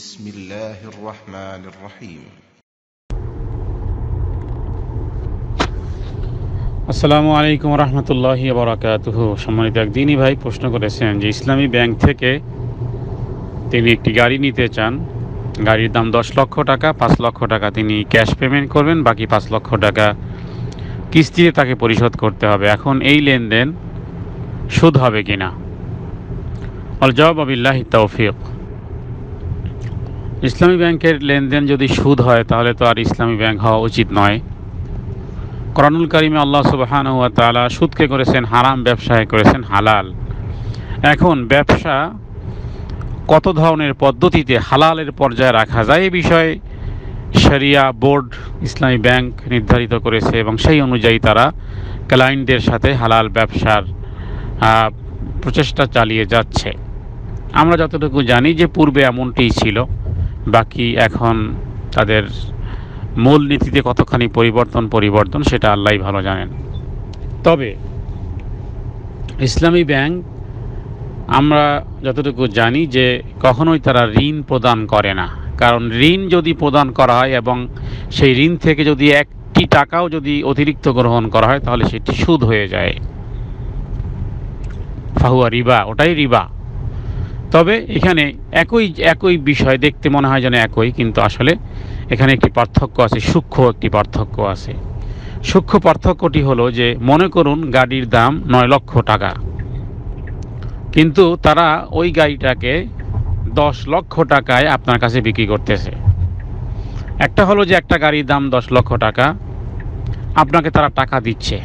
بسم الله الرحمن الرحيم আসসালামু আলাইকুম রহমতুল্লাহ বারাকাতুহ সম্মানিত একদিনই ভাই প্রশ্ন করেছেন যে ইসলামী ব্যাংক থেকে তিনি একটি গাড়ি নিতে চান গাড়ির দাম দশ লক্ষ টাকা পাঁচ লক্ষ টাকা তিনি ক্যাশ পেমেন্ট করবেন বাকি পাঁচ লক্ষ টাকা কিস্তিতে তাকে পরিশোধ করতে হবে এখন এই লেনদেন সুদ হবে কিনা অল জবাব আবিল্লাহ তৌফিক ইসলামী ব্যাংকের লেনদেন যদি সুদ হয় তাহলে তো আর ইসলামী ব্যাংক হওয়া উচিত নয় করানুল করিমে আল্লাহ সুবাহান ওয়া তালা সুদকে করেছেন হারাম ব্যবসায় করেছেন হালাল এখন ব্যবসা কত ধরনের পদ্ধতিতে হালালের পর্যায়ে রাখা যায় এ বিষয়ে শরিয়া বোর্ড ইসলামী ব্যাংক নির্ধারিত করেছে এবং সেই অনুযায়ী তারা ক্লায়েন্টদের সাথে হালাল ব্যবসার প্রচেষ্টা চালিয়ে যাচ্ছে আমরা যতটুকু জানি যে পূর্বে এমনটিই ছিল বাকি এখন তাদের মূল নীতিতে কতখানি পরিবর্তন পরিবর্তন সেটা আল্লাহ ভালো জানেন তবে ইসলামী ব্যাংক আমরা যতটুকু জানি যে কখনোই তারা ঋণ প্রদান করে না কারণ ঋণ যদি প্রদান করা হয় এবং সেই ঋণ থেকে যদি একটি টাকাও যদি অতিরিক্ত গ্রহণ করা হয় তাহলে সেটি সুদ হয়ে যায় ফাহুয়া রিবা ওটাই রিবা তবে এখানে একই একই বিষয় দেখতে মনে হয় যেন একই কিন্তু আসলে এখানে একটি পার্থক্য আছে সূক্ষ্ম একটি পার্থক্য আছে সূক্ষ্ম পার্থক্যটি হলো যে মনে করুন গাড়ির দাম নয় লক্ষ টাকা কিন্তু তারা ওই গাড়িটাকে দশ লক্ষ টাকায় আপনার কাছে বিক্রি করতেছে একটা হলো যে একটা গাড়ির দাম দশ লক্ষ টাকা আপনাকে তারা টাকা দিচ্ছে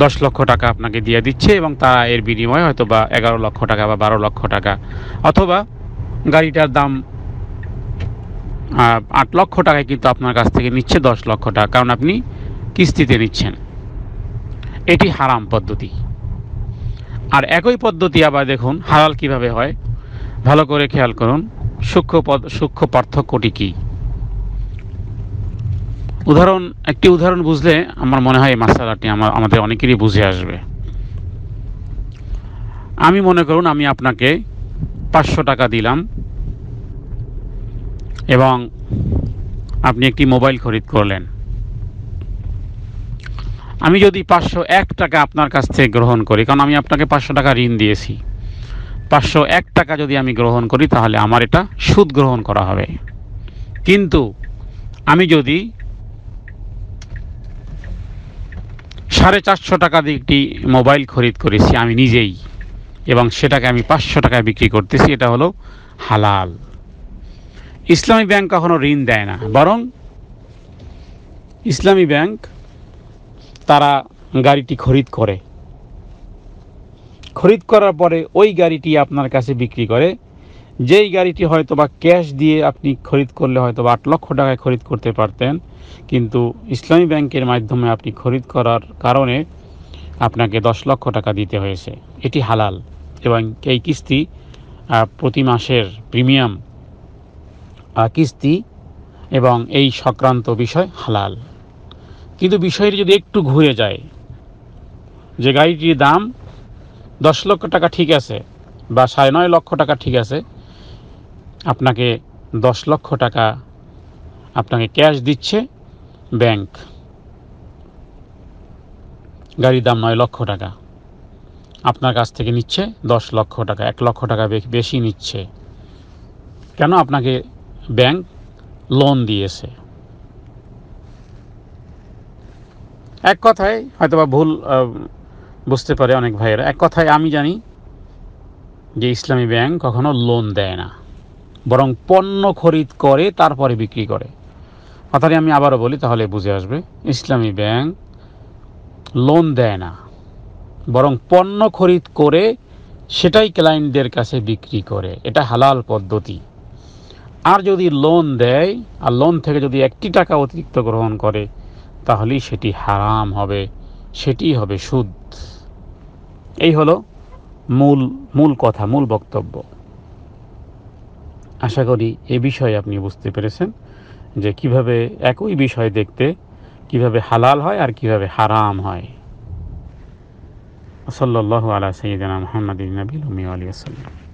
দশ লক্ষ টাকা আপনাকে দিয়ে দিচ্ছে এবং তারা এর বিনিময়ে হয়তো বা এগারো লক্ষ টাকা বা বারো লক্ষ টাকা অথবা গাড়িটার দাম আট লক্ষ টাকায় কিন্তু আপনার কাছ থেকে নিচ্ছে দশ লক্ষ টাকা কারণ আপনি কিস্তিতে নিচ্ছেন এটি হারাম পদ্ধতি আর একই পদ্ধতি আবার দেখুন হালাল কিভাবে হয় ভালো করে খেয়াল করুন সূক্ষ্ম পদ সূক্ষ্ম পার্থক্যটি কী উদাহরণ একটি উদাহরণ বুঝলে আমার মনে হয় এই মাসালাটি আমার আমাদের অনেকেরই বুঝে আসবে আমি মনে করুন আমি আপনাকে পাঁচশো টাকা দিলাম এবং আপনি একটি মোবাইল খরিদ করলেন আমি যদি পাঁচশো এক টাকা আপনার কাছ থেকে গ্রহণ করি কারণ আমি আপনাকে পাঁচশো টাকা ঋণ দিয়েছি পাঁচশো এক টাকা যদি আমি গ্রহণ করি তাহলে আমার এটা সুদ গ্রহণ করা হবে কিন্তু আমি যদি সাড়ে চারশো টাকা দিয়ে একটি মোবাইল খরিদ করেছি আমি নিজেই এবং সেটাকে আমি পাঁচশো টাকায় বিক্রি করতেছি এটা হলো হালাল ইসলামী ব্যাংক কখনো ঋণ দেয় না বরং ইসলামী ব্যাংক তারা গাড়িটি খরিদ করে খরিদ করার পরে ওই গাড়িটি আপনার কাছে বিক্রি করে যেই গাড়িটি হয়তো বা ক্যাশ দিয়ে আপনি খরিদ করলে হয়তো বা আট লক্ষ টাকায় খরিদ করতে পারতেন কিন্তু ইসলামী ব্যাংকের মাধ্যমে আপনি খরিদ করার কারণে আপনাকে দশ লক্ষ টাকা দিতে হয়েছে এটি হালাল এবং এই কিস্তি প্রতি মাসের প্রিমিয়াম কিস্তি এবং এই সংক্রান্ত বিষয় হালাল কিন্তু বিষয়টি যদি একটু ঘুরে যায় যে গাড়িটির দাম দশ লক্ষ টাকা ঠিক আছে বা সাড়ে নয় লক্ষ টাকা ঠিক আছে আপনাকে দশ লক্ষ টাকা আপনাকে ক্যাশ দিচ্ছে ব্যাংক গাড়ির দাম নয় লক্ষ টাকা আপনার কাছ থেকে নিচ্ছে দশ লক্ষ টাকা এক লক্ষ টাকা বেশি নিচ্ছে কেন আপনাকে ব্যাংক লোন দিয়েছে এক কথায় হয়তোবা ভুল বুঝতে পারে অনেক ভাইয়েরা এক কথায় আমি জানি যে ইসলামী ব্যাংক কখনো লোন দেয় না বরং পণ্য খরিদ করে তারপরে বিক্রি করে কথাটি আমি আবারও বলি তাহলে বুঝে আসবে ইসলামী ব্যাংক লোন দেয় না বরং পণ্য খরিদ করে সেটাই ক্লায়েন্টদের কাছে বিক্রি করে এটা হালাল পদ্ধতি আর যদি লোন দেয় আর লোন থেকে যদি একটি টাকা অতিরিক্ত গ্রহণ করে তাহলেই সেটি হারাম হবে সেটি হবে সুদ এই হলো মূল মূল কথা মূল বক্তব্য আশা করি এ বিষয়ে আপনি বুঝতে পেরেছেন যে কিভাবে একই বিষয় দেখতে কিভাবে হালাল হয় আর কিভাবে হারাম হয় সাল্লাহ আলা সঈদানা মোহাম্মদ নবীল উমি আলী আসাল্লাম